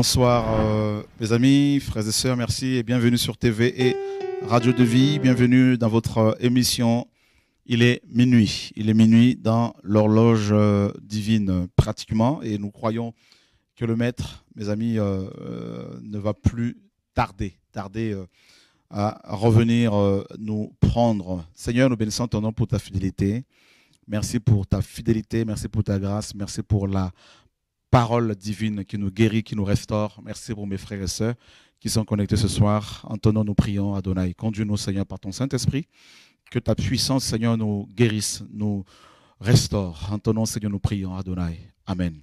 Bonsoir euh, mes amis, frères et sœurs, merci et bienvenue sur TV et Radio de Vie. Bienvenue dans votre euh, émission. Il est minuit. Il est minuit dans l'horloge euh, divine pratiquement et nous croyons que le maître, mes amis, ne va plus tarder, tarder à revenir nous prendre. Seigneur, nous bénissons ton nom pour ta fidélité. Merci pour ta fidélité, merci pour ta grâce, merci pour la parole divine qui nous guérit, qui nous restaure. Merci pour mes frères et sœurs qui sont connectés ce soir. En ton nom, nous prions, Adonai. Conduis-nous, Seigneur, par ton Saint-Esprit. Que ta puissance, Seigneur, nous guérisse, nous restaure. En ton nom, Seigneur, nous prions, Adonai. Amen.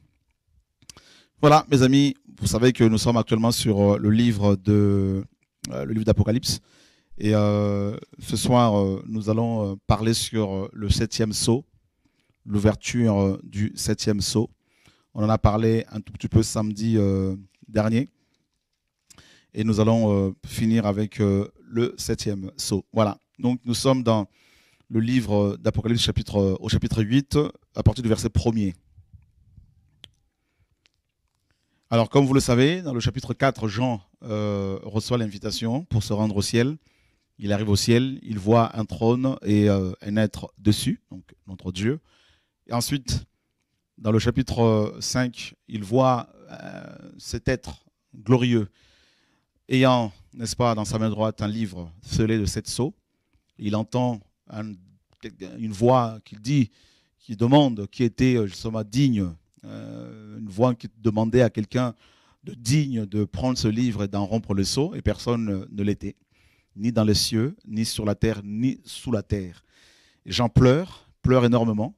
Voilà, mes amis, vous savez que nous sommes actuellement sur euh, le livre de euh, le livre d'Apocalypse. Et euh, ce soir, nous allons parler sur le septième sceau, l'ouverture du septième sceau. On en a parlé un tout petit peu samedi euh, dernier. Et nous allons euh, finir avec euh, le septième saut. Voilà. Donc nous sommes dans le livre d'Apocalypse au chapitre 8, à partir du verset 1 Alors, comme vous le savez, dans le chapitre 4, Jean reçoit l'invitation pour se rendre au ciel. Il arrive au ciel, il voit un trône et un être dessus, donc notre Dieu. Et ensuite, dans le chapitre 5, euh, il voit euh, cet être glorieux ayant, n'est-ce pas, dans sa main droite un livre scellé de sept sceaux. Il entend une voix qui dit, qui demande, qui était euh, justement digne, une voix qui demandait à quelqu'un de digne de prendre ce livre et d'en rompre le sceau, et personne ne l'était, ni dans les cieux, ni sur la terre, ni sous la terre. J'en pleure, pleure énormément,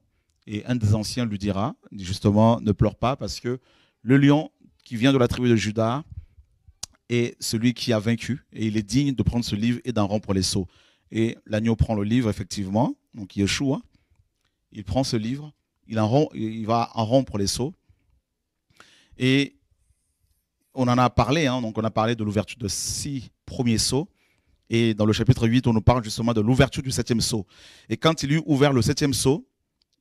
et un des anciens lui dira, justement, ne pleure pas parce que le lion qui vient de la tribu de Judas est celui qui a vaincu et il est digne de prendre ce livre et d'en rompre les seaux. Et l'agneau prend le livre, effectivement, donc Yeshua. Il prend ce livre, il, en il va en rompre les seaux. Et on en a parlé, hein, donc on a parlé de l'ouverture de six premiers seaux. Et dans le chapitre 8, on nous parle justement de l'ouverture du septième sceau. Et quand il eut ouvert le septième sceau,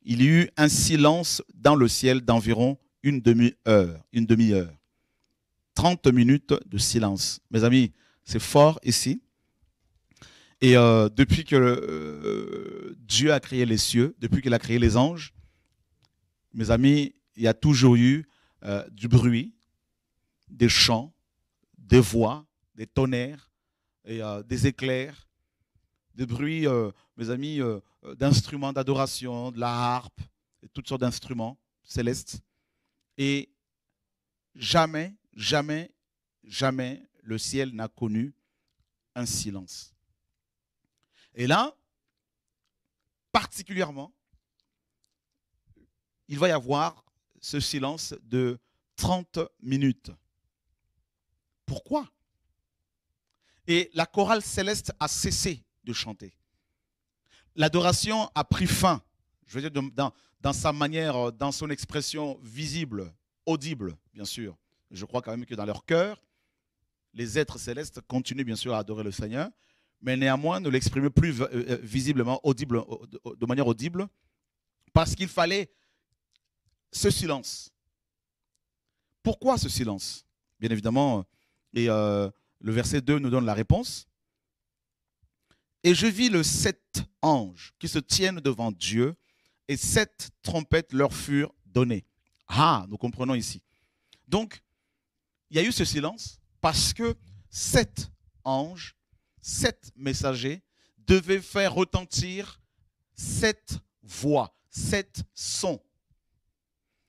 il y a eu un silence dans le ciel d'environ une demi-heure. Une demi-heure. 30 minutes de silence. Mes amis, c'est fort ici. Et euh, depuis que euh, Dieu a créé les cieux, depuis qu'il a créé les anges, mes amis, il y a toujours eu euh, du bruit, des chants, des voix, des tonnerres, et, des éclairs, de bruits, euh, mes amis, euh, euh, d'instruments d'adoration, de la harpe, toutes sortes d'instruments célestes. Et jamais, jamais, jamais le ciel n'a connu un silence. Et là, particulièrement, il va y avoir ce silence de 30 minutes. Pourquoi Et la chorale céleste a cessé chanter. L'adoration a pris fin, je veux dire, dans, sa manière, euh, dans son expression visible, audible, bien sûr. Je crois quand même que dans leur cœur, les êtres célestes continuent bien sûr à adorer le Seigneur, mais néanmoins ne l'exprimaient plus euh, euh, visiblement, audible, de manière audible, parce qu'il fallait ce silence. Pourquoi ce silence Bien évidemment, et le verset 2 nous donne la réponse. Et je vis le sept anges qui se tiennent devant Dieu, et sept trompettes leur furent données. Ah, nous comprenons ici. Donc, il y a eu ce silence parce que sept anges, sept messagers devaient faire retentir sept voix, sept sons,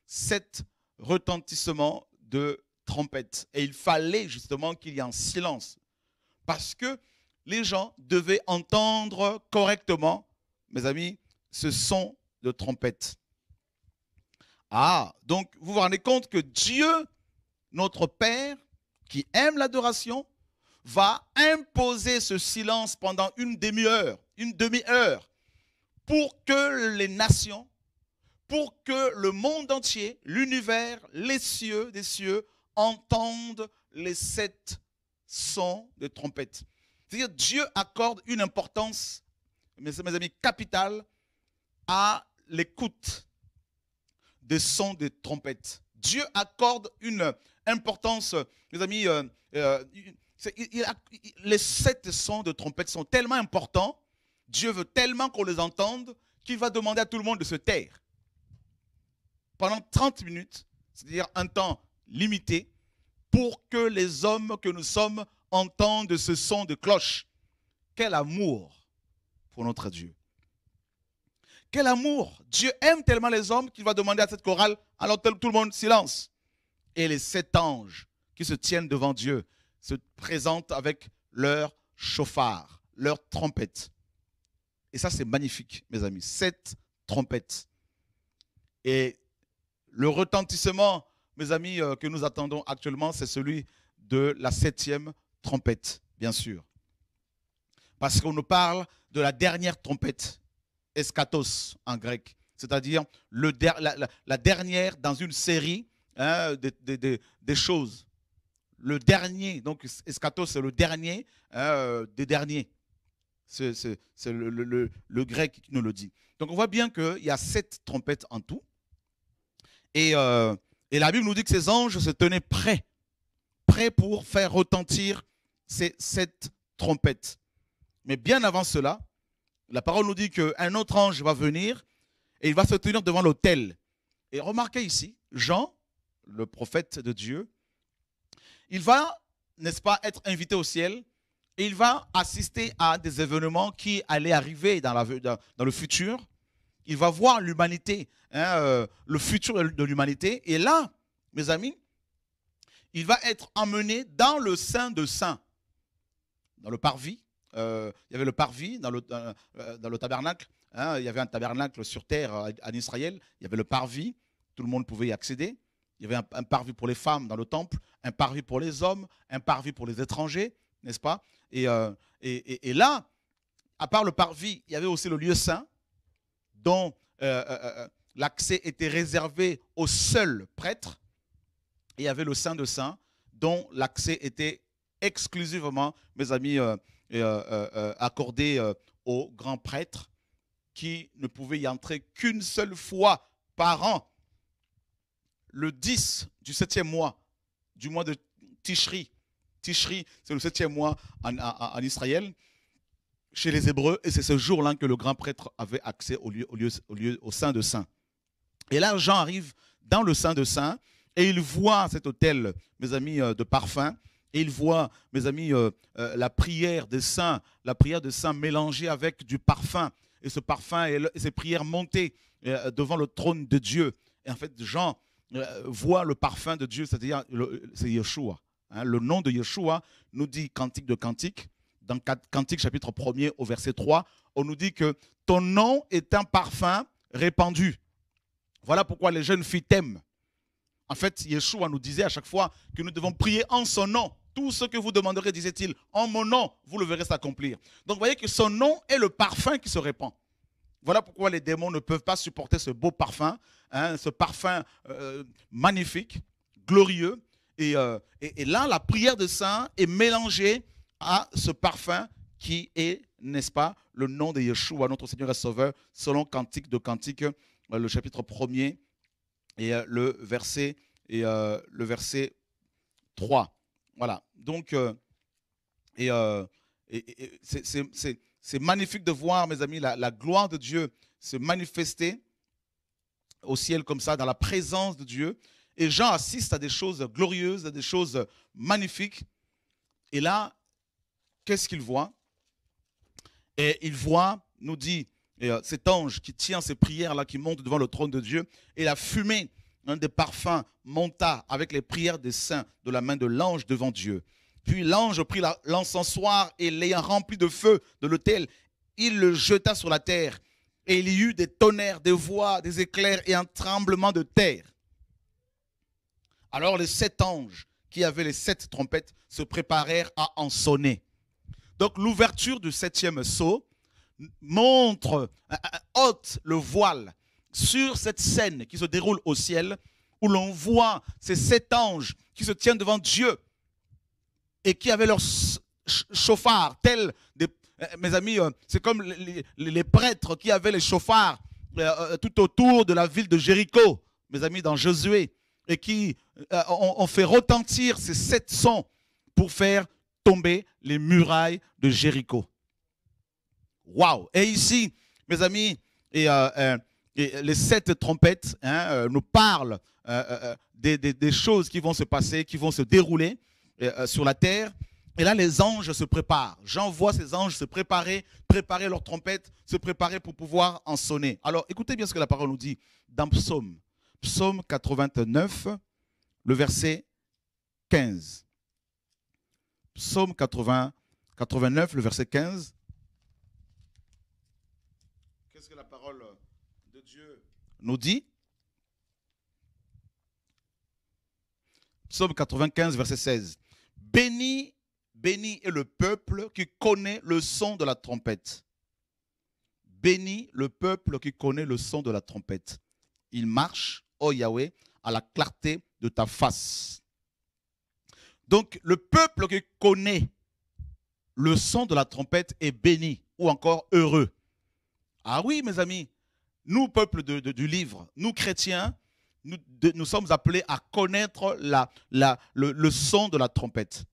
sept retentissements de trompettes. Et il fallait justement qu'il y ait un silence parce que les gens devaient entendre correctement, mes amis, ce son de trompette. Ah, donc vous vous rendez compte que Dieu, notre Père, qui aime l'adoration, va imposer ce silence pendant une demi-heure, une demi-heure, pour que les nations, pour que le monde entier, l'univers, les cieux des cieux, entendent les sept sons de trompette. C'est-à-dire Dieu accorde une importance, mes, amis, capitale à l'écoute des sons des trompettes. Dieu accorde une importance, mes amis, euh, euh, les sept sons de trompettes sont tellement importants, Dieu veut tellement qu'on les entende, qu'il va demander à tout le monde de se taire. Pendant 30 minutes, c'est-à-dire un temps limité, pour que les hommes que nous sommes entendent ce son de cloche. Quel amour pour notre Dieu. Quel amour. Dieu aime tellement les hommes qu'il va demander à cette chorale, alors tout le monde silence. Et les sept anges qui se tiennent devant Dieu se présentent avec leur chauffard, leur trompette. Et ça, c'est magnifique, mes amis. Sept trompettes. Et le retentissement, mes amis, euh, que nous attendons actuellement, c'est celui de la septième trompette, bien sûr. Parce qu'on nous parle de la dernière trompette, eschatos en grec, c'est-à-dire la, dernière dans une série hein, des de, choses. Le dernier, donc eschatos, c'est le dernier hein, euh, des derniers. C'est le, grec qui nous le dit. Donc on voit bien qu'il y a sept trompettes en tout. Et, euh, et, la Bible nous dit que ces anges se tenaient prêts, prêts pour faire retentir c'est cette trompette. Mais bien avant cela, la parole nous dit qu'un autre ange va venir et il va se tenir devant l'autel. Et remarquez ici, Jean, le prophète de Dieu, il va, n'est-ce pas, être invité au ciel et il va assister à des événements qui allaient arriver dans, le futur. Il va voir l'humanité, hein, euh, le futur de l'humanité. Et là, mes amis, il va être emmené dans le sein de saints dans le parvis. Euh, il y avait le parvis dans le, dans, euh, le tabernacle. Hein, il y avait un tabernacle sur terre euh, en Israël. Il y avait le parvis. Tout le monde pouvait y accéder. Il y avait un, parvis pour les femmes dans le temple, un parvis pour les hommes, un parvis pour les étrangers, n'est-ce pas et, là, à part le parvis, il y avait aussi le lieu saint dont l'accès était réservé au seul prêtre Et il y avait le saint de saints dont l'accès était exclusivement, mes amis, accordé euh, grand euh, euh, euh, aux grands qui ne pouvait y entrer qu'une seule fois par an. Le 10 du septième mois, du mois de Tishri. Tishri, c'est le septième mois en, Israël chez les Hébreux, et c'est ce jour-là que le grand prêtre avait accès au lieu, au lieu, au lieu, au Saint de Saint. Et là, Jean arrive dans le Saint de Saint, et il voit cet hôtel, mes amis, de parfum, et il voit, mes amis, euh, euh, la prière des saints, la prière des saints mélangée avec du parfum. Et ce parfum et, ces prières montées euh, devant le trône de Dieu. Et en fait, Jean voit le parfum de Dieu, c'est-à-dire c'est Yeshua. Hein. le nom de Yeshua nous dit Cantique de Cantique, dans Cantique chapitre 1 au verset 3, on nous dit que ton nom est un parfum répandu. Voilà pourquoi les jeunes filles t'aiment. En fait, Yeshua nous disait à chaque fois que nous devons prier en son nom. Tout ce que vous demanderez, disait-il, en mon nom, vous le verrez s'accomplir. Donc vous voyez que son nom est le parfum qui se répand. Voilà pourquoi les démons ne peuvent pas supporter ce beau parfum, hein, ce parfum euh, magnifique, glorieux. Euh, et, là, la prière de saint est mélangée à ce parfum qui est, n'est-ce pas, le nom de Yeshua, notre Seigneur et Sauveur, selon Cantique de Cantique, euh, le chapitre 1er et le verset, et, le verset 3. Voilà. Donc, euh, et, euh, c'est magnifique de voir, mes amis, la, gloire de Dieu se manifester au ciel comme ça, dans la présence de Dieu. Et Jean assiste à des choses glorieuses, à des choses magnifiques. Et là, qu'est-ce qu'il voit Et il voit, nous dit, euh, cet ange qui tient ses prières-là, qui monte devant le trône de Dieu, et la fumée un des parfums monta avec les prières des saints de la main de l'ange devant Dieu. Puis l'ange prit l'encensoir et l'ayant rempli de feu de l'autel, il le jeta sur la terre. Et il y eut des tonnerres, des voix, des éclairs et un tremblement de terre. Alors les sept anges qui avaient les sept trompettes se préparèrent à en sonner. Donc l'ouverture du septième sceau montre, euh, euh, ôte le voile sur cette scène qui se déroule au ciel, où l'on voit ces sept anges qui se tiennent devant Dieu et qui avaient leurs chauffards tels des... Eh, mes amis, euh, c'est comme les, prêtres qui avaient les chauffards euh, euh, tout autour de la ville de Jéricho, mes amis, dans Josué, et qui ont, fait retentir ces sept sons pour faire tomber les murailles de Jéricho. Waouh Et ici, mes amis, et les sept trompettes hein, euh, nous parlent euh, euh, des, choses qui vont se passer, qui vont se dérouler sur la terre. Et là, les anges se préparent. Jean voit ces anges se préparer, préparer leurs trompettes, se préparer pour pouvoir en sonner. Alors, écoutez bien ce que la parole nous dit dans Psaume, Psaume 89, le verset 15. Psaume 89, le verset 15. nous dit, psaume 95, verset 16, Béni, béni est le peuple qui connaît le son de la trompette. Béni le peuple qui connaît le son de la trompette. Il marche, oh Yahweh, à la clarté de ta face. Donc le peuple qui connaît le son de la trompette est béni ou encore heureux. Ah oui, mes amis, nous, peuple du livre, nous chrétiens, nous, sommes appelés à connaître le, son de la trompette.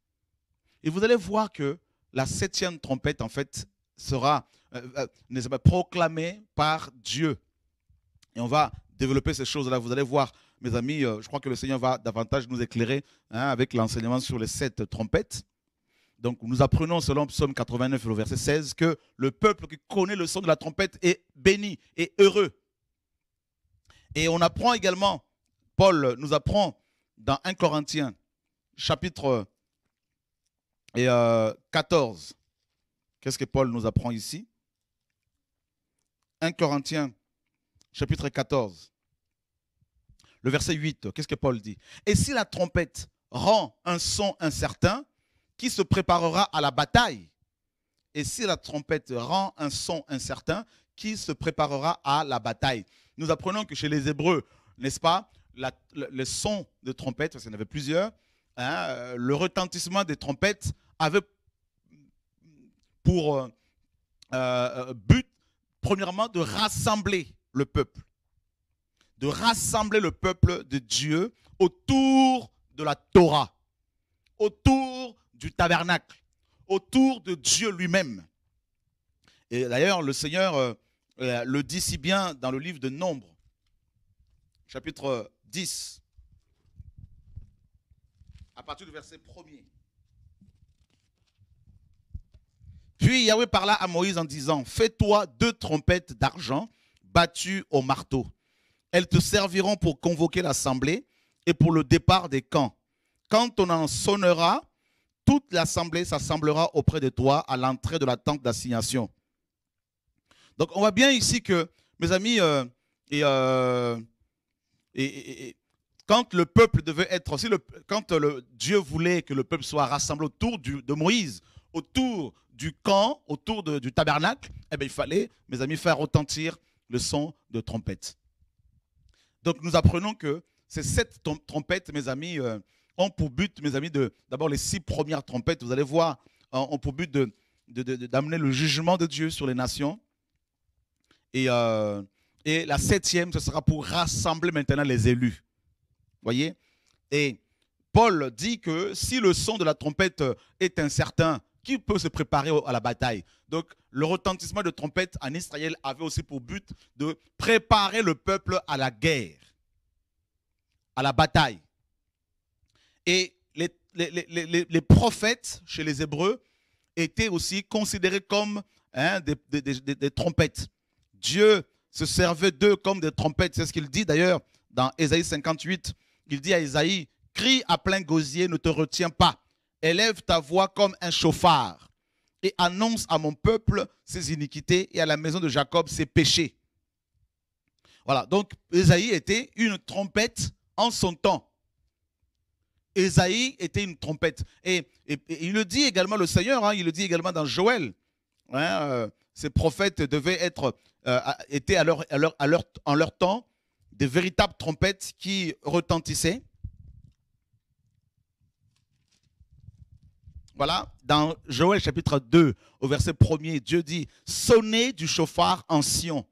Et vous allez voir que la septième trompette, en fait, sera euh, euh, proclamée par Dieu. Et on va développer ces choses-là. Vous allez voir, mes amis, euh, je crois que le Seigneur va davantage nous éclairer hein, avec l'enseignement sur les sept trompettes. Donc nous apprenons selon Psaume 89, le verset 16, que le peuple qui connaît le son de la trompette est béni et heureux. Et on apprend également, Paul nous apprend dans 1 Corinthiens chapitre 14. Euh, qu'est-ce que Paul nous apprend ici 1 Corinthiens chapitre 14. Le verset 8, qu'est-ce que Paul dit Et si la trompette rend un son incertain, qui se préparera à la bataille. Et si la trompette rend un son incertain, qui se préparera à la bataille Nous apprenons que chez les Hébreux, n'est-ce pas, le, son de trompette, parce qu'il y en avait plusieurs, hein, euh, le retentissement des trompettes avait pour euh, euh, but, premièrement, de rassembler le peuple, de rassembler le peuple de Dieu autour de la Torah, autour du tabernacle, autour de Dieu lui-même. Et d'ailleurs, le Seigneur euh, euh, le dit si bien dans le livre de Nombre, chapitre 10, euh, à partir du verset 1er. Puis Yahweh parla à Moïse en disant, fais-toi deux trompettes d'argent battues au marteau. Elles te serviront pour convoquer l'assemblée et pour le départ des camps. Quand on en sonnera, toute l'assemblée s'assemblera auprès de toi à l'entrée de la tente d'assignation. Donc on voit bien ici que, mes amis, euh, euh, et, quand le peuple devait être aussi, quand le, Dieu voulait que le peuple soit rassemblé autour de Moïse, autour du camp, autour du tabernacle, eh ben, il fallait, mes amis, faire retentir le son de trompette. Donc nous apprenons que c'est cette trompette, mes amis, euh, ont pour but, mes amis, de d'abord les six premières trompettes, vous allez voir, hein, ont pour but d'amener de, le jugement de Dieu sur les nations. Et, euh, et la septième, ce sera pour rassembler maintenant les élus. Voyez Et Paul dit que si le son de la trompette est incertain, qui peut se préparer à la bataille Donc, le retentissement de trompette en Israël avait aussi pour but de préparer le peuple à la guerre, à la bataille. Et les, les, prophètes chez les Hébreux étaient aussi considérés comme hein, des, des, trompettes. Dieu se servait d'eux comme des trompettes. C'est ce qu'il dit d'ailleurs dans Ésaïe 58. Il dit à Ésaïe, crie à plein gosier, ne te retiens pas. Élève ta voix comme un chauffard et annonce à mon peuple ses iniquités et à la maison de Jacob ses péchés. Voilà, donc Ésaïe était une trompette en son temps. Esaïe était une trompette. Et, il le dit également, le Seigneur, hein, il le dit également dans Joël. Hein, euh, ces prophètes devaient être, euh, étaient à en leur temps des véritables trompettes qui retentissaient. Voilà, dans Joël chapitre 2, au verset 1er, Dieu dit Sonnez du chauffard en Sion,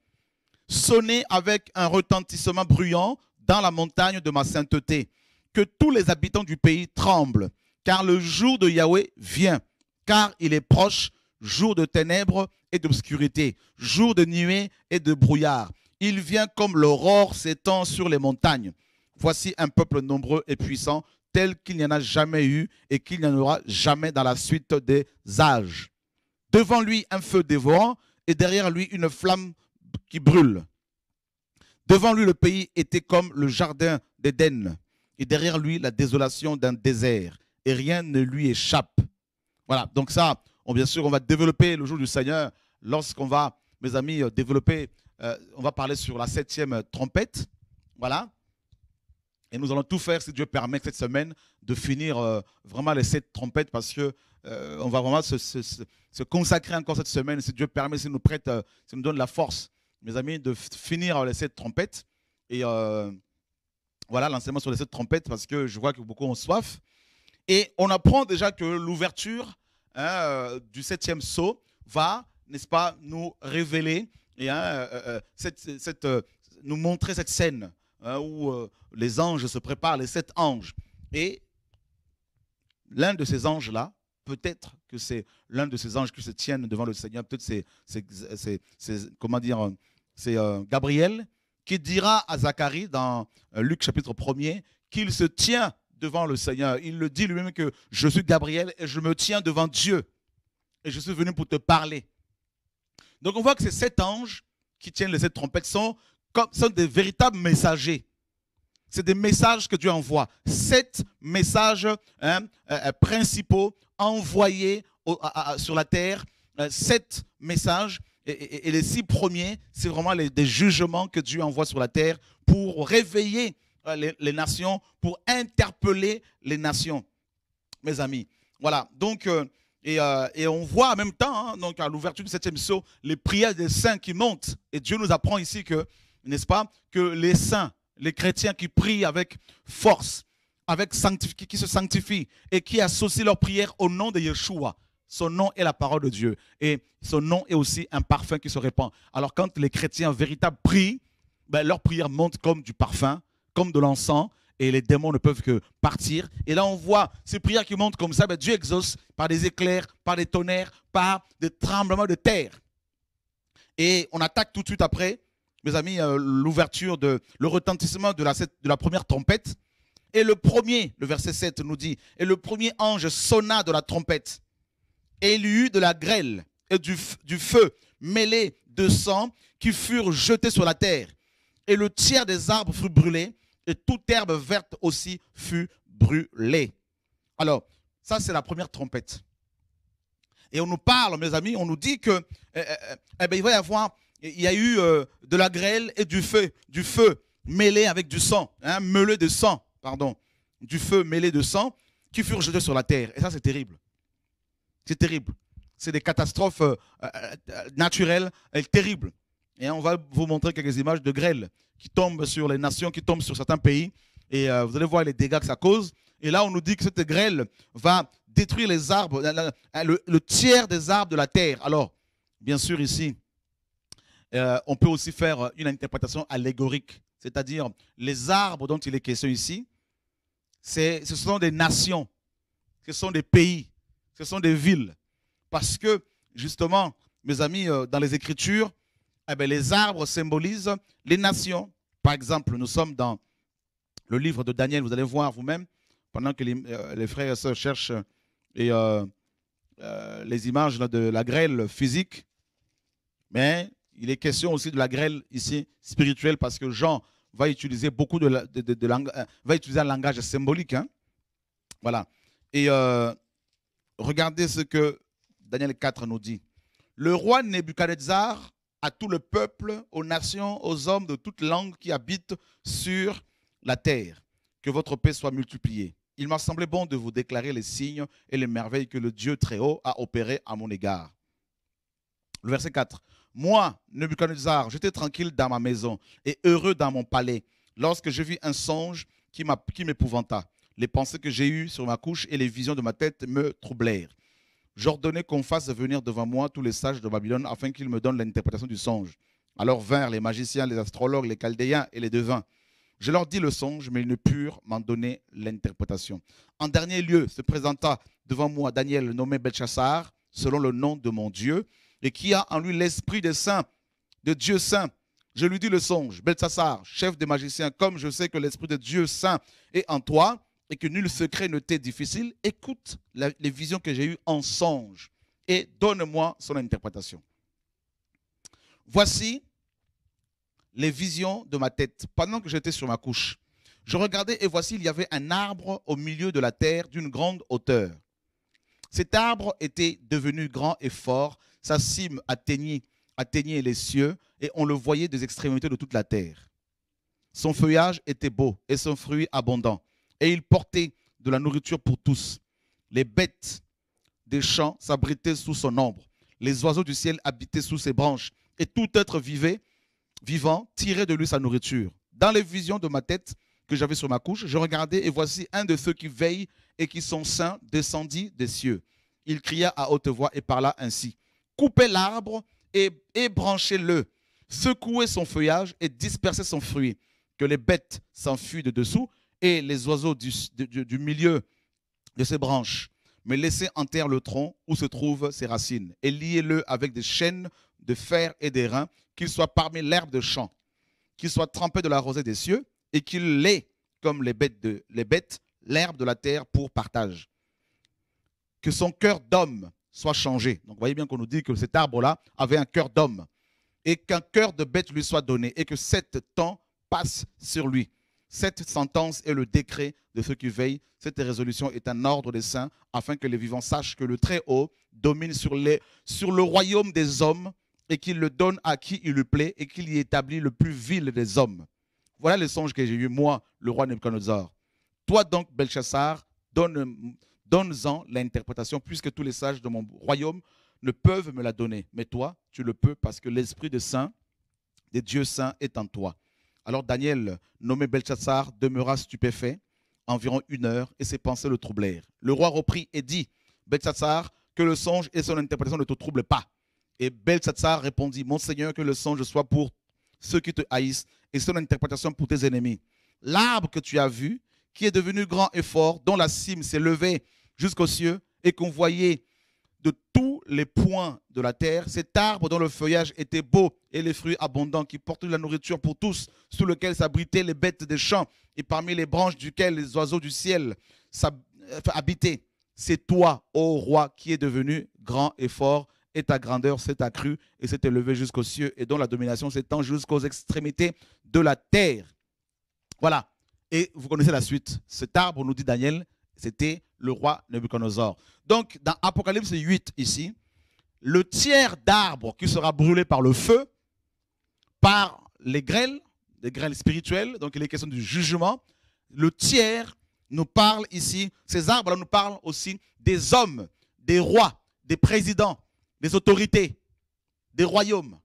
sonnez avec un retentissement bruyant dans la montagne de ma sainteté que tous les habitants du pays tremblent, car le jour de Yahweh vient, car il est proche, jour de ténèbres et d'obscurité, jour de nuée et de brouillard. Il vient comme l'aurore s'étend sur les montagnes. Voici un peuple nombreux et puissant, tel qu'il n'y en a jamais eu et qu'il n'y en aura jamais dans la suite des âges. Devant lui un feu dévorant et derrière lui une flamme qui brûle. Devant lui le pays était comme le jardin d'Éden, et derrière lui la désolation d'un désert, et rien ne lui échappe. Voilà, donc ça, on, bien sûr, on va développer le jour du Seigneur lorsqu'on va, mes amis, euh, développer, euh, on va parler sur la septième euh, trompette, voilà. Et nous allons tout faire, si Dieu permet, cette semaine, de finir vraiment les sept trompettes parce que on va vraiment se, consacrer encore cette semaine, si Dieu permet, si nous prête, si nous donne la force, mes amis, de finir les sept trompettes. Et voilà l'enseignement sur les sept trompettes parce que je vois que beaucoup ont soif. Et on apprend déjà que l'ouverture hein, euh, du septième sceau va, n'est-ce pas, nous révéler et hein, euh, euh, cette, nous montrer cette scène hein, où les anges se préparent, les sept anges. Et l'un de ces anges-là, peut-être que c'est l'un de ces anges qui se tiennent devant le Seigneur, peut-être c'est, comment dire, c'est Gabriel qui dira à Zacharie dans euh, Luc chapitre 1 qu'il se tient devant le Seigneur. Il le dit lui-même que je suis Gabriel et je me tiens devant Dieu et je suis venu pour te parler. Donc on voit que ces sept anges qui tiennent les sept trompettes sont, comme, sont des véritables messagers. C'est des messages que Dieu envoie. Sept messages hein, euh, euh, principaux envoyés sur la terre. sept messages et, les six premiers, c'est vraiment les, des jugements que Dieu envoie sur la terre pour réveiller euh, les, nations, pour interpeller les nations, mes amis. Voilà, donc, euh, euh, et, on voit en même temps, hein, donc à l'ouverture de cette émission, les prières des saints qui montent. Et Dieu nous apprend ici que, n'est-ce pas, que les saints, les chrétiens qui prient avec force, avec qui se sanctifient et qui associent leurs prières au nom de Yeshua, son nom est la parole de Dieu. Et son nom est aussi un parfum qui se répand. Alors quand les chrétiens véritables prient, ben, leur prière monte comme du parfum, comme de l'encens, et les démons ne peuvent que partir. Et là, on voit ces prières qui montent comme ça. Ben, Dieu exauce par des éclairs, par des tonnerres, par des tremblements de terre. Et on attaque tout de suite après, mes amis, euh, l'ouverture, de, le retentissement de la, de la première trompette. Et le premier, le verset 7 nous dit, et le premier ange sonna de la trompette. Et il y eut de la grêle et du, feu mêlé de sang qui furent jetés sur la terre. Et le tiers des arbres fut brûlé, et toute herbe verte aussi fut brûlée. Alors, ça c'est la première trompette. Et on nous parle, mes amis, on nous dit que eh, eh, eh, eh ben, il va y avoir, il y a eu euh, de la grêle et du feu, du feu mêlé avec du sang, hein, mêlé de sang, pardon, du feu mêlé de sang qui furent jetés sur la terre. Et ça c'est terrible. C'est terrible. C'est des catastrophes euh, euh, euh, naturelles, naturelles terribles. Et on va vous montrer quelques images de grêle qui tombe sur les nations, qui tombent sur certains pays. Et vous allez voir les dégâts que ça cause. Et là, on nous dit que cette grêle va détruire les arbres, le, le tiers des arbres de la terre. Alors, bien sûr, ici, on peut aussi faire une interprétation allégorique. C'est-à-dire, les arbres dont il est question ici, ce sont des nations, ce sont des pays ce sont des villes. Parce que, justement, mes amis, euh, dans les Écritures, eh ben, les arbres symbolisent les nations. Par exemple, nous sommes dans le livre de Daniel, vous allez voir vous-même, pendant que les, euh, frères et sœurs cherchent et, euh, les images de la grêle physique, mais il est question aussi de la grêle ici spirituelle parce que Jean va utiliser beaucoup de, va utiliser un langage symbolique. Hein. Voilà. Et Regardez ce que Daniel 4 nous dit. Le roi Nebuchadnezzar à tout le peuple, aux nations, aux hommes de toutes langues qui habitent sur la terre. Que votre paix soit multipliée. Il m'a semblé bon de vous déclarer les signes et les merveilles que le Dieu Très-Haut a opérées à mon égard. Le verset 4. Moi, Nebuchadnezzar, j'étais tranquille dans ma maison et heureux dans mon palais lorsque je vis un songe qui m'épouvanta. Les pensées que j'ai eues sur ma couche et les visions de ma tête me troublèrent. J'ordonnais qu'on fasse venir devant moi tous les sages de Babylone afin qu'ils me donnent l'interprétation du songe. Alors vinrent les magiciens, les astrologues, les chaldéens et les devins. Je leur dis le songe, mais ils ne purent m'en donner l'interprétation. En dernier lieu, se présenta devant moi Daniel, nommé Belshazzar, selon le nom de mon Dieu, et qui a en lui l'esprit des saints, de Dieu saint. Je lui dis le songe, Belshazzar, chef des magiciens, comme je sais que l'esprit de Dieu saint est en toi, et que nul secret ne t'est difficile, écoute les visions que j'ai eues en songe et donne-moi son interprétation. Voici les visions de ma tête. Pendant que j'étais sur ma couche, je regardais et voici, il y avait un arbre au milieu de la terre d'une grande hauteur. Cet arbre était devenu grand et fort, sa cime atteignait les cieux et on le voyait des extrémités de toute la terre. Son feuillage était beau et son fruit abondant et il portait de la nourriture pour tous. Les bêtes des champs s'abritaient sous son ombre. Les oiseaux du ciel habitaient sous ses branches. Et tout être vivait, vivant tirait de lui sa nourriture. Dans les visions de ma tête que j'avais sur ma couche, je regardais et voici un de ceux qui veillent et qui sont saints descendit des cieux. Il cria à haute voix et parla ainsi. Coupez l'arbre et ébranchez-le. Secouez son feuillage et dispersez son fruit. Que les bêtes s'enfuient de dessous les oiseaux du, milieu de ses branches. Mais laissez en terre le tronc où se trouvent ses racines et liez-le avec des chaînes de fer et d'airain, qu'il soit parmi l'herbe de champ, qu'il soit trempé de la rosée des cieux et qu'il l'ait comme les bêtes, de, les bêtes, l'herbe de la terre pour partage. Que son cœur d'homme soit changé. Donc, vous voyez bien qu'on nous dit que cet arbre-là avait un cœur d'homme et qu'un cœur de bête lui soit donné et que sept temps passe sur lui cette sentence est le décret de ceux qui veillent. Cette résolution est un ordre des saints afin que les vivants sachent que le Très-Haut domine sur, le royaume des hommes et qu'il le donne à qui il lui plaît et qu'il y établit le plus vil des hommes. Voilà les songes que j'ai eu, moi, le roi Nebuchadnezzar. Toi donc, Belshazzar, donne, donne-en l'interprétation, puisque tous les sages de mon royaume ne peuvent me la donner. Mais toi, tu le peux parce que l'Esprit des saints, des dieux saints, est en toi. Alors Daniel, nommé Belshazzar, demeura stupéfait environ une heure et ses pensées le troublèrent. Le roi reprit et dit Belshazzar, que le songe et son interprétation ne te troublent pas. Et Belshazzar répondit Mon Seigneur, que le songe soit pour ceux qui te haïssent et son interprétation pour tes ennemis. L'arbre que tu as vu, qui est devenu grand et fort, dont la cime s'est levée jusqu'aux cieux et qu'on voyait de tous les points de la terre, cet arbre dont le feuillage était beau et les fruits abondants, qui portaient de la nourriture pour tous, sous lequel s'abritaient les bêtes des champs et parmi les branches duquel les oiseaux du ciel habitaient. C'est toi, ô roi, qui es devenu grand et fort, et ta grandeur s'est accrue et s'est élevée jusqu'aux cieux, et dont la domination s'étend jusqu'aux extrémités de la terre. Voilà. Et vous connaissez la suite. Cet arbre, nous dit Daniel, c'était le roi Nebuchadnezzar. Donc, dans Apocalypse 8, ici, le tiers d'arbres qui sera brûlé par le feu, par les grêles, les grêles spirituelles, donc il est question du jugement, le tiers nous parle ici, ces arbres-là nous parlent aussi des hommes, des rois, des présidents, des autorités, des royaumes.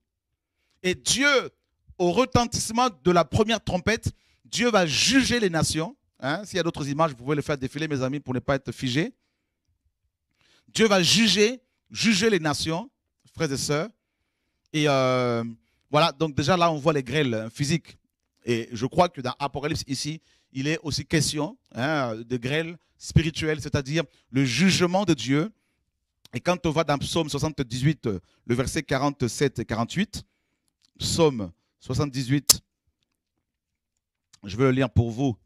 Et Dieu, au retentissement de la première trompette, Dieu va juger les nations Hein? S'il y a d'autres images, vous pouvez les faire défiler, mes amis, pour ne pas être figé. Dieu va juger, juger les nations, frères et sœurs. Et euh, voilà, donc déjà là, on voit les grêles hein, physiques. Et je crois que dans Apocalypse, ici, il est aussi question hein, de grêle spirituelle, c'est-à-dire le jugement de Dieu. Et quand on va dans Psaume 78, euh, le verset 47 et 48, Psaume 78, je vais le lire pour vous,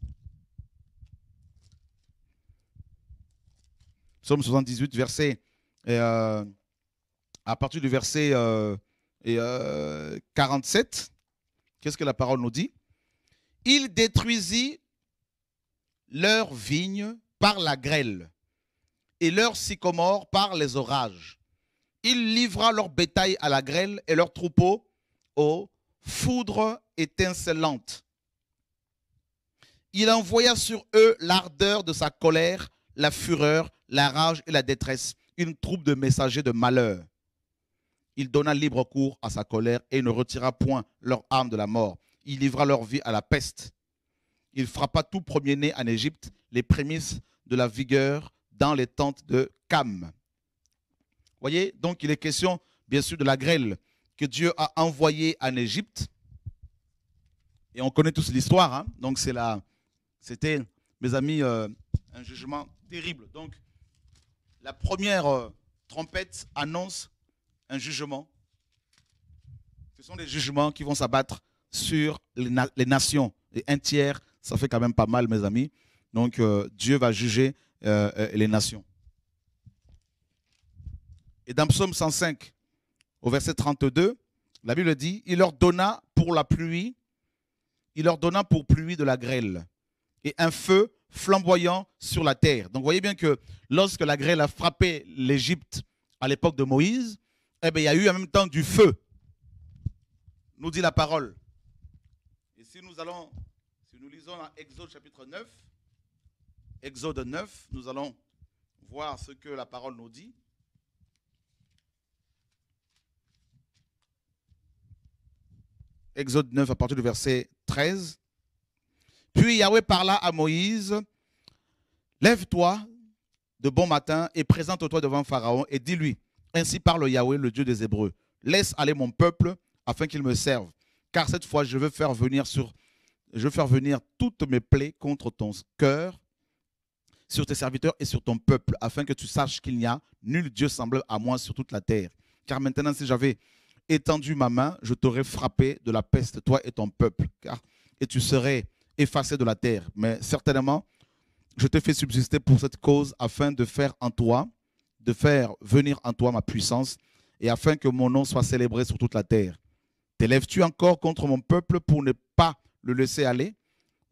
Psaume 78, verset, euh, à partir du verset euh, et, 47, euh, qu'est-ce que la parole nous dit Il détruisit leurs vignes par la grêle et leurs sycomores par les orages. Il livra leur bétail à la grêle et leurs troupeaux aux foudres étincelantes. Il envoya sur eux l'ardeur de sa colère, la fureur la rage et la détresse, une troupe de messagers de malheur. Il donna libre cours à sa colère et ne retira point leur arme de la mort. Il livra leur vie à la peste. Il frappa tout premier-né en Égypte, les prémices de la vigueur dans les tentes de Cam. Voyez, donc il est question, bien sûr, de la grêle que Dieu a envoyée en Égypte. Et on connaît tous l'histoire. Hein. donc c'est la, c'était, mes amis, euh, un jugement terrible. Donc la première euh, trompette annonce un jugement. Ce sont des jugements qui vont s'abattre sur les, nations. Et un tiers, ça fait quand même pas mal, mes amis. Donc euh, Dieu va juger euh, les nations. Et dans Psaume 105, au verset 32, la Bible dit, il leur donna pour la pluie, il leur donna pour pluie de la grêle et un feu flamboyant sur la terre. Donc, vous voyez bien que lorsque la grêle a frappé l'Égypte à l'époque de Moïse, eh ben, il y a eu en même temps du feu, nous dit la parole. Et si nous allons, si nous lisons dans Exode chapitre 9, Exode 9, nous allons voir ce que la parole nous dit. Exode 9 à partir du verset 13. Puis Yahweh parla à Moïse, Lève-toi de bon matin et présente-toi devant Pharaon et dis-lui, Ainsi parle Yahweh, le Dieu des Hébreux, laisse aller mon peuple afin qu'il me serve, car cette fois je veux faire venir sur... Je faire venir toutes mes plaies contre ton cœur sur tes serviteurs et sur ton peuple, afin que tu saches qu'il n'y a nul Dieu semblable à moi sur toute la terre. Car maintenant, si j'avais étendu ma main, je t'aurais frappé de la peste, toi et ton peuple, car et tu serais effacé de la terre. Mais certainement, je te fais subsister pour cette cause afin de faire en toi, de faire venir en toi ma puissance et afin que mon nom soit célébré sur toute la terre. T'élèves-tu encore contre mon peuple pour ne pas le laisser aller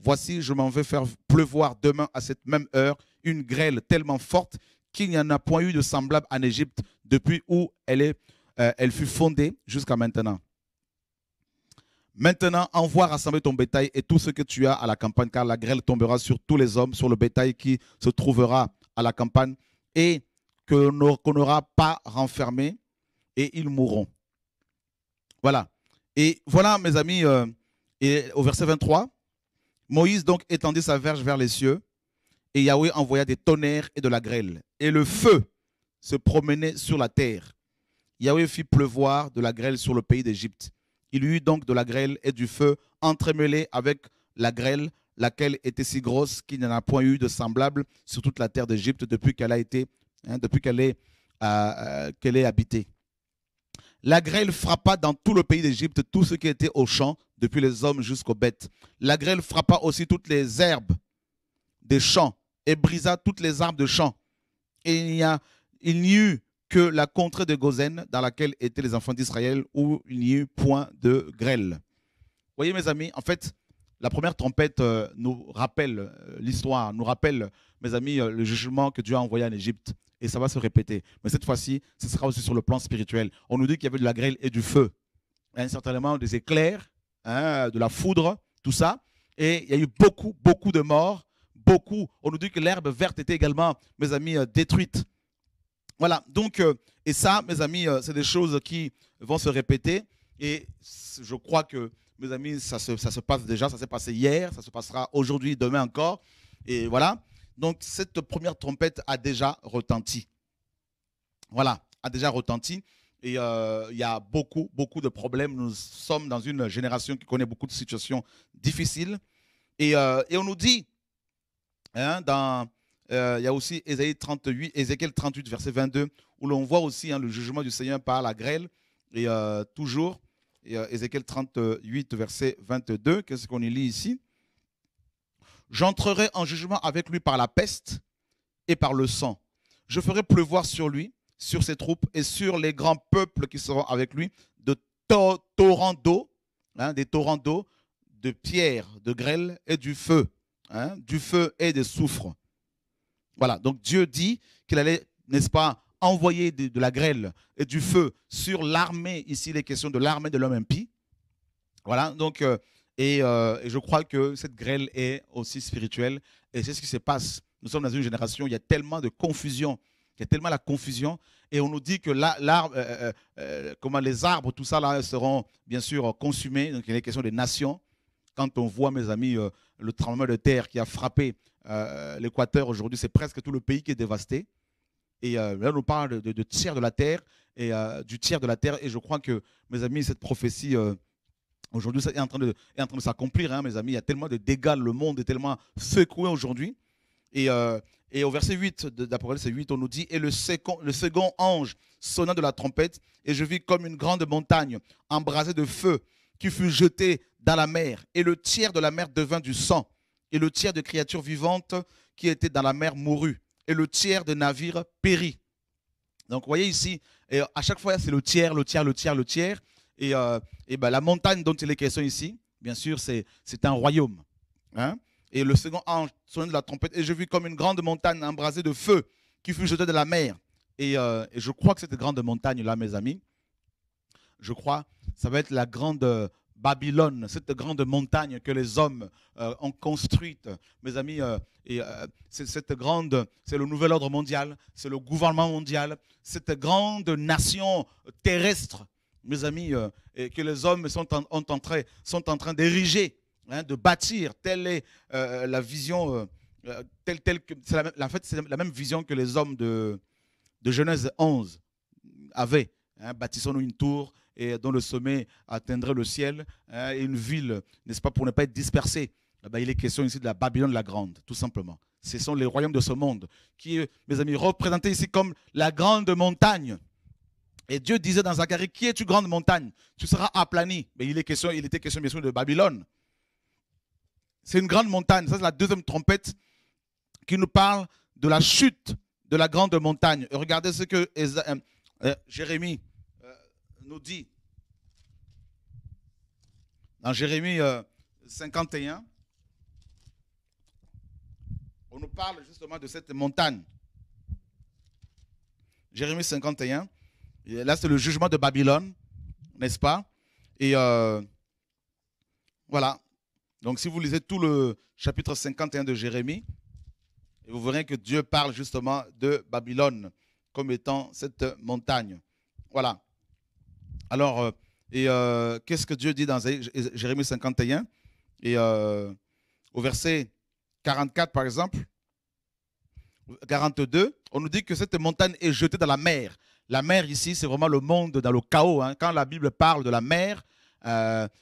Voici, je m'en vais faire pleuvoir demain à cette même heure une grêle tellement forte qu'il n'y en a point eu de semblable en Égypte depuis où elle, est, euh, elle fut fondée jusqu'à maintenant. Maintenant, envoie rassembler ton bétail et tout ce que tu as à la campagne, car la grêle tombera sur tous les hommes, sur le bétail qui se trouvera à la campagne, et qu'on n'aura pas renfermé, et ils mourront. Voilà. Et voilà, mes amis, euh, et au verset 23, Moïse donc étendit sa verge vers les cieux, et Yahweh envoya des tonnerres et de la grêle, et le feu se promenait sur la terre. Yahweh fit pleuvoir de la grêle sur le pays d'Égypte il y eut donc de la grêle et du feu entremêlés avec la grêle, laquelle était si grosse qu'il n'y en a point eu de semblable sur toute la terre d'Égypte depuis qu'elle a été, hein, depuis qu'elle est, euh, euh, qu'elle habitée. La grêle frappa dans tout le pays d'Égypte tout ce qui était au champ, depuis les hommes jusqu'aux bêtes. La grêle frappa aussi toutes les herbes des champs et brisa toutes les arbres de champs. Et il y a, il n'y eut que la contrée de Gozen dans laquelle étaient les enfants d'Israël où il n'y eut point de grêle. voyez mes amis, en fait, la première trompette euh, nous rappelle euh, l'histoire, nous rappelle, mes amis, euh, le jugement que Dieu a envoyé en Égypte. Et ça va se répéter. Mais cette fois-ci, ce sera aussi sur le plan spirituel. On nous dit qu'il y avait de la grêle et du feu. Hein, certainement des éclairs, hein, de la foudre, tout ça. Et il y a eu beaucoup, beaucoup de morts. Beaucoup. On nous dit que l'herbe verte était également, mes amis, détruite. Voilà, donc, euh, et ça, mes amis, euh, c'est des choses qui vont se répéter. Et je crois que, mes amis, ça se, ça se passe déjà, ça s'est passé hier, ça se passera aujourd'hui, demain encore. Et voilà. Donc, cette première trompette a déjà retenti. Voilà, a déjà retenti. Et euh, il y a beaucoup, beaucoup de problèmes. Nous sommes dans une génération qui connaît beaucoup de situations difficiles. Et, et on nous dit, hein, dans, euh, il y a aussi Ésaïe 38, Ézéchiel 38, verset 22, où l'on voit aussi hein, le jugement du Seigneur par la grêle. Et euh, toujours, euh, Ézéchiel 38, verset 22, qu'est-ce qu'on y lit ici J'entrerai en jugement avec lui par la peste et par le sang. Je ferai pleuvoir sur lui, sur ses troupes et sur les grands peuples qui seront avec lui de torrents d'eau, hein, des torrents d'eau, de pierre, de grêle et du feu, hein, du feu et des soufres. Voilà, donc Dieu dit qu'il allait, n'est-ce pas, envoyer de, la grêle et du feu sur l'armée, ici les questions de l'armée de l'homme impie. Voilà, donc, euh, euh, et, je crois que cette grêle est aussi spirituelle et c'est ce qui se passe. Nous sommes dans une génération, il y a tellement de confusion, il y a tellement la confusion et on nous dit que l'arbre, euh, comment les arbres, tout ça là, seront bien sûr consumés, donc il est question des nations. Quand on voit, mes amis, le tremblement de terre qui a frappé euh, L'Équateur, aujourd'hui, c'est presque tout le pays qui est dévasté. Et euh, là, on nous parle de, tiers de la terre et euh, du tiers de la terre. Et je crois que, mes amis, cette prophétie, aujourd'hui, est en train de, s'accomplir, hein, mes amis. Il y a tellement de dégâts, le monde est tellement secoué aujourd'hui. Et, au verset 8 d'Apocalypse 8, on nous dit Et le second, le second ange sonna de la trompette, et je vis comme une grande montagne embrasée de feu qui fut jetée dans la mer, et le tiers de la mer devint du sang et le tiers de créatures vivantes qui étaient dans la mer mourut, et le tiers de navires périt. Donc, vous voyez ici, à chaque fois, c'est le tiers, le tiers, le tiers, le tiers. Et, euh, ben, la montagne dont il est question ici, bien sûr, c'est un royaume. Hein. Et le second ange sonnait de la trompette, et je vis comme une grande montagne embrasée de feu qui fut jetée de la mer. Et, euh, et je crois que cette grande montagne-là, mes amis, je crois, ça va être la grande euh, Babylone, cette grande montagne que les hommes euh, ont construite, mes amis, euh, et, euh, c'est cette grande, c'est le nouvel ordre mondial, c'est le gouvernement mondial, cette grande nation terrestre, mes amis, que les hommes sont en, train, sont en train d'ériger, hein, de bâtir. Telle est la vision, telle, telle c'est la, en fait, c'est la même vision que les hommes de, de Genèse 11 avaient. Hein. bâtissons-nous une tour, et dont le sommet atteindrait le ciel, hein, une ville, n'est-ce pas, pour ne pas être dispersée. Eh ben, il est question ici de la Babylone la Grande, tout simplement. Ce sont les royaumes de ce monde, qui euh, mes amis, représentés ici comme la grande montagne. Et Dieu disait dans Zacharie, qui es-tu grande montagne Tu seras aplani. Mais il, est question, il était question, bien sûr, de Babylone. C'est une grande montagne. Ça, c'est la deuxième trompette qui nous parle de la chute de la grande montagne. regardez ce que euh, euh, Jérémie nous dit dans Jérémie 51, euh, on nous parle justement de cette montagne. Jérémie 51, là c'est le jugement de Babylone, n'est-ce pas Et euh, voilà. Donc si vous lisez tout le chapitre 51 de Jérémie, vous verrez que Dieu parle justement de Babylone comme étant cette montagne. Voilà. Alors, euh, et euh, qu'est-ce que Dieu dit dans Jérémie 51 Et euh, au verset 44, par exemple, 42, on nous dit que cette montagne est jetée dans la mer. La mer ici, c'est vraiment le monde dans le chaos. Hein. Quand la Bible parle de la mer, eh ben,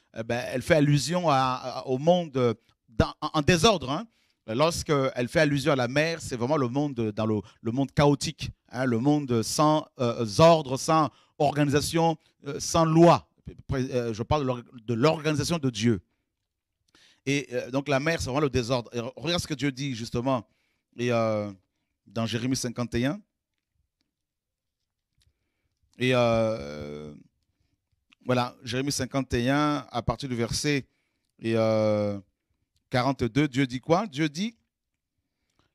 elle fait allusion au monde en, désordre. Hein. Euh, Lorsqu'elle fait allusion à la mer, c'est vraiment le monde, dans le, monde chaotique, hein, le monde sans euh, ordre, sans organisation, euh, sans loi. Je parle de l'organisation de Dieu. Et donc la mer, c'est vraiment le désordre. Et regarde ce que Dieu dit justement et, dans Jérémie 51. Et voilà, Jérémie 51, à partir du verset... Et, 42, Dieu dit quoi Dieu dit,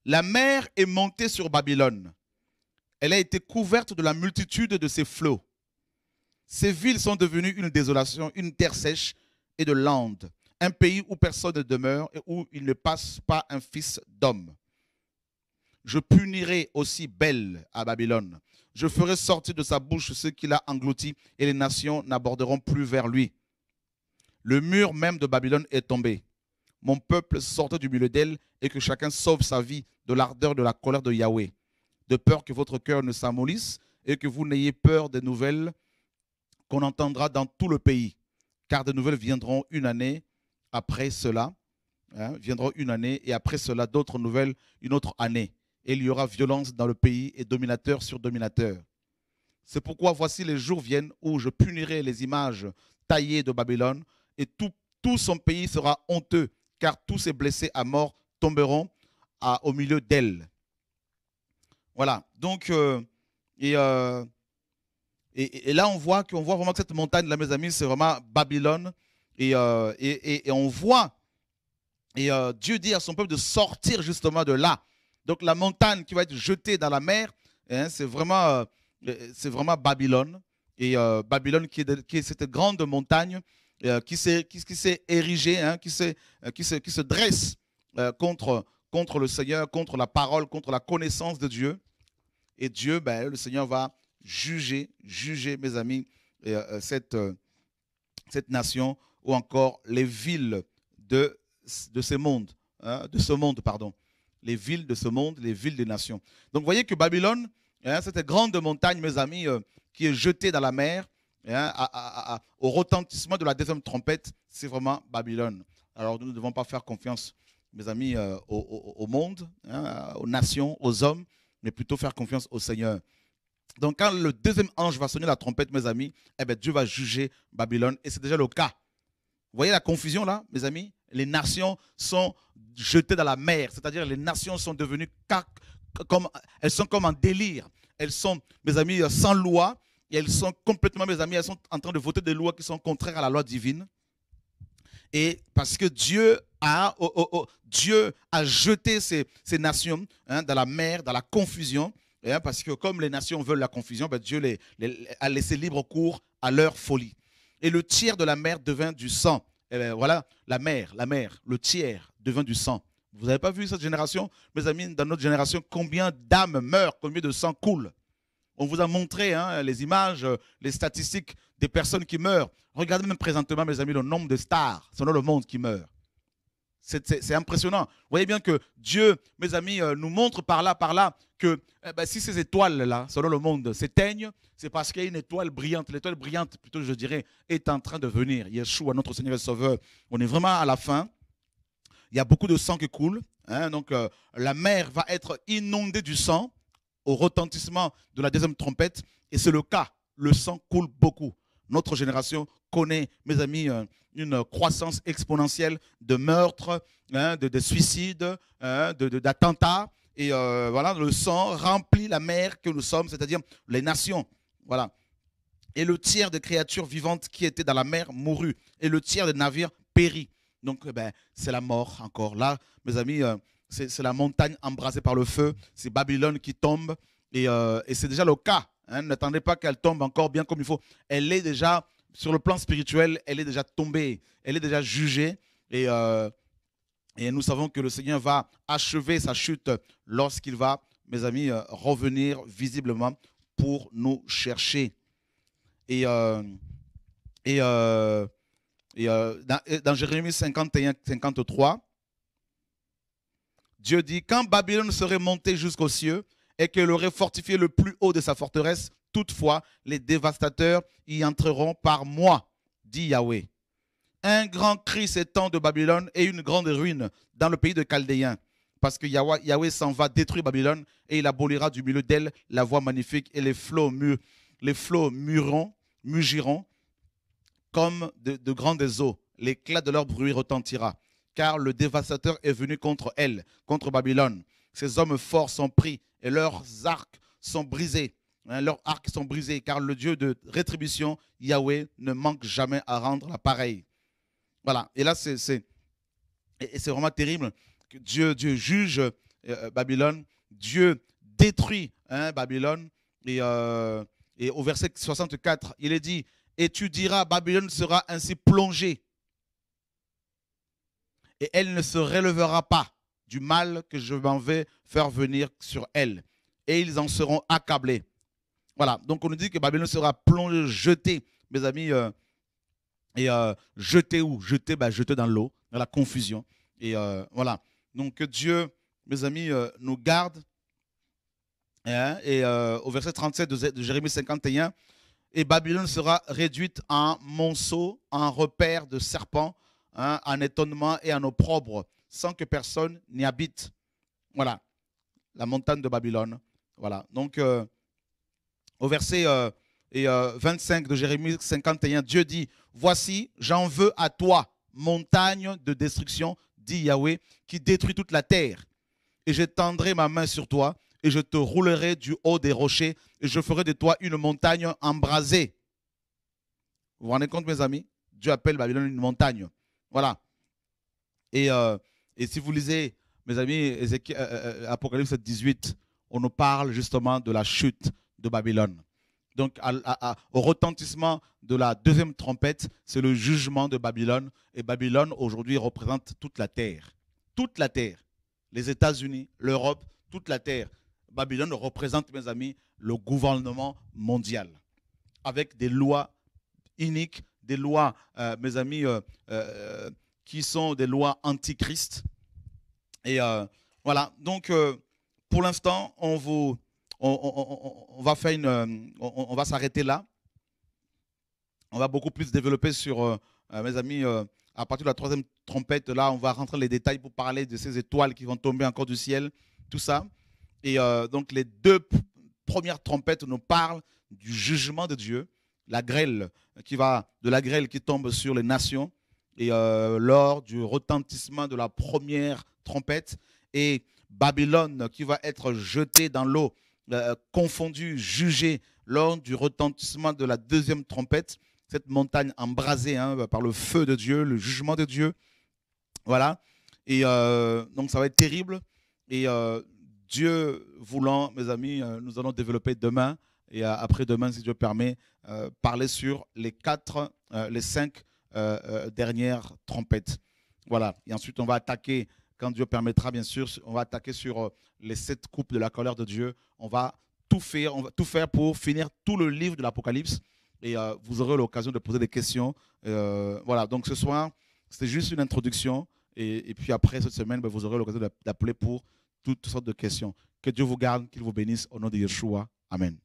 la mer est montée sur Babylone. Elle a été couverte de la multitude de ses flots. Ses villes sont devenues une désolation, une terre sèche et de lande, un pays où personne ne demeure et où il ne passe pas un fils d'homme. Je punirai aussi Belle à Babylone. Je ferai sortir de sa bouche ce qu'il a englouti et les nations n'aborderont plus vers lui. Le mur même de Babylone est tombé mon peuple sorte du milieu d'elle et que chacun sauve sa vie de l'ardeur de la colère de Yahweh, de peur que votre cœur ne s'amollisse et que vous n'ayez peur des nouvelles qu'on entendra dans tout le pays, car des nouvelles viendront une année après cela, hein, viendront une année et après cela d'autres nouvelles une autre année. Et il y aura violence dans le pays et dominateur sur dominateur. C'est pourquoi voici les jours viennent où je punirai les images taillées de Babylone et tout, tout son pays sera honteux car tous ces blessés à mort tomberont au milieu d'elle. Voilà. Donc, euh, euh, et, et, là, on voit, qu'on voit vraiment que cette montagne, là, mes amis, c'est vraiment Babylone. Et, euh, et, on voit, et Dieu dit à son peuple de sortir justement de là. Donc, la montagne qui va être jetée dans la mer, hein, c'est vraiment, c'est vraiment Babylone. Et Babylone qui est cette grande montagne euh, qui s'est qui, érigé, hein, qui, euh, qui, se, qui se dresse euh, contre, contre le Seigneur, contre la parole, contre la connaissance de Dieu. Et Dieu, ben, le Seigneur va juger, juger, mes amis, cette, cette nation ou encore les villes de, de ce monde, hein, de ce monde, pardon. Les villes de ce monde, les villes des nations. Donc, vous voyez que Babylone, hein, cette grande montagne, mes amis, qui est jetée dans la mer, Hein, au retentissement de la deuxième trompette, c'est vraiment Babylone. Alors nous ne devons pas faire confiance, mes amis, euh, au, monde, hein, aux nations, aux hommes, mais plutôt faire confiance au Seigneur. Donc quand le deuxième ange va sonner la trompette, mes amis, eh bien, Dieu va juger Babylone, et c'est déjà le cas. Vous voyez la confusion là, mes amis Les nations sont jetées dans la mer, c'est-à-dire les nations sont devenues comme, elles sont comme en délire. Elles sont, mes amis, sans loi, et elles sont complètement, mes amis, elles sont en train de voter des lois qui sont contraires à la loi divine. Et parce que Dieu a, oh, oh, oh, Dieu a jeté ces, nations hein, dans la mer, dans la confusion. Hein, parce que comme les nations veulent la confusion, ben, Dieu les, a laissé libre cours à leur folie. Et le tiers de la mer devint du sang. Eh ben, voilà, la mer, la mer, le tiers devint du sang. Vous n'avez pas vu cette génération Mes amis, dans notre génération, combien d'âmes meurent, combien de sang coule on vous a montré hein, les images, euh, les statistiques des personnes qui meurent. Regardez même présentement, mes amis, le nombre de stars selon le monde qui meurent. C'est impressionnant. Vous voyez bien que Dieu, mes amis, euh, nous montre par là, par là, que eh ben, si ces étoiles-là, selon le monde, s'éteignent, c'est parce qu'il y a une étoile brillante. L'étoile brillante, plutôt, je dirais, est en train de venir. Yeshua, notre Seigneur et Sauveur, on est vraiment à la fin. Il y a beaucoup de sang qui coule. Hein, donc, euh, la mer va être inondée du sang au retentissement de la deuxième trompette. Et c'est le cas. Le sang coule beaucoup. Notre génération connaît, mes amis, euh, une croissance exponentielle de meurtres, hein, de, suicides, hein, d'attentats. et euh, voilà, le sang remplit la mer que nous sommes, c'est-à-dire les nations. Voilà. Et le tiers des créatures vivantes qui étaient dans la mer mourut. Et le tiers des navires périt. Donc, eh ben, c'est la mort encore. Là, mes amis, euh, c'est la montagne embrasée par le feu, c'est Babylone qui tombe, et, euh, c'est déjà le cas. Hein. N'attendez pas qu'elle tombe encore bien comme il faut. Elle est déjà, sur le plan spirituel, elle est déjà tombée, elle est déjà jugée, et, euh, et nous savons que le Seigneur va achever sa chute lorsqu'il va, mes amis, euh, revenir visiblement pour nous chercher. Et, et, et dans, dans Jérémie 51, 53, Dieu dit, quand Babylone serait montée jusqu'aux cieux et qu'elle aurait fortifié le plus haut de sa forteresse, toutefois, les dévastateurs y entreront par moi, dit Yahweh. Un grand cri s'étend de Babylone et une grande ruine dans le pays de Chaldéens. Parce que Yahweh, s'en va détruire Babylone et il abolira du milieu d'elle la voie magnifique et les flots, mur, les flots mugiront comme de grandes eaux. L'éclat de leur bruit retentira car le dévastateur est venu contre elle, contre Babylone. Ses hommes forts sont pris et leurs arcs sont brisés. Hein, leurs arcs sont brisés, car le Dieu de rétribution, Yahweh, ne manque jamais à rendre la pareille. Voilà, et là, c'est vraiment terrible. Que Dieu, Dieu juge euh, euh, Babylone, Dieu détruit hein, Babylone. Et, euh, et au verset 64, il est dit, et tu diras, Babylone sera ainsi plongée et elle ne se relèvera pas du mal que je m'en vais faire venir sur elle. Et ils en seront accablés. Voilà, donc on nous dit que Babylone sera plongée, jetée, mes amis. Euh, et euh, jetée où Jetée bah, dans l'eau, dans la confusion. Et euh, voilà. Donc Dieu, mes amis, nous garde. Hein, et au verset 37 de, de Jérémie 51, et Babylone sera réduite en monceau, en repère de serpents Hein, en étonnement et en opprobre, sans que personne n'y habite. Voilà, la montagne de Babylone. Voilà, donc euh, au verset euh, et, 25 euh, de Jérémie 51, Dieu dit, Voici, j'en veux à toi, montagne de destruction, dit Yahweh, qui détruit toute la terre. Et je tendrai ma main sur toi, et je te roulerai du haut des rochers, et je ferai de toi une montagne embrasée. Vous vous rendez compte, mes amis Dieu appelle Babylone une montagne. Voilà. Euh, et, si vous lisez, mes amis, euh, euh, Apocalypse 18, on nous parle justement de la chute de Babylone. Donc, au retentissement de la deuxième trompette, c'est le jugement de Babylone. Et Babylone, aujourd'hui, représente toute la terre. Toute la terre. Les États-Unis, l'Europe, toute la terre. Babylone représente, mes amis, le gouvernement mondial, avec des lois uniques des lois, euh, mes amis, euh, euh, qui sont des lois antichrist. Et voilà, donc pour l'instant, on, va faire on, va s'arrêter là. On va beaucoup plus développer sur, mes amis, à partir de la troisième trompette, là, on va rentrer les détails pour parler de ces étoiles qui vont tomber encore du ciel, tout ça. Et donc les deux premières trompettes nous parlent du jugement de Dieu la grêle qui va de la grêle qui tombe sur les nations et euh, lors du retentissement de la première trompette et Babylone qui va être jetée dans l'eau, euh, confondue, jugée lors du retentissement de la deuxième trompette, cette montagne embrasée hein, par le feu de Dieu, le jugement de Dieu. Voilà. Et euh, donc ça va être terrible. Et Dieu voulant, mes amis, nous allons développer demain et euh, après-demain, si Dieu permet, euh, parler sur les quatre, euh, les cinq dernières trompettes. Voilà. Et ensuite, on va attaquer, quand Dieu permettra, bien sûr, on va attaquer sur les sept coupes de la colère de Dieu. On va tout faire, on va tout faire pour finir tout le livre de l'Apocalypse. Et vous aurez l'occasion de poser des questions. voilà. Donc ce soir, c'était juste une introduction. Et, puis après cette semaine, ben, vous aurez l'occasion d'appeler pour toutes sortes de questions. Que Dieu vous garde, qu'il vous bénisse au nom de Yeshua. Amen.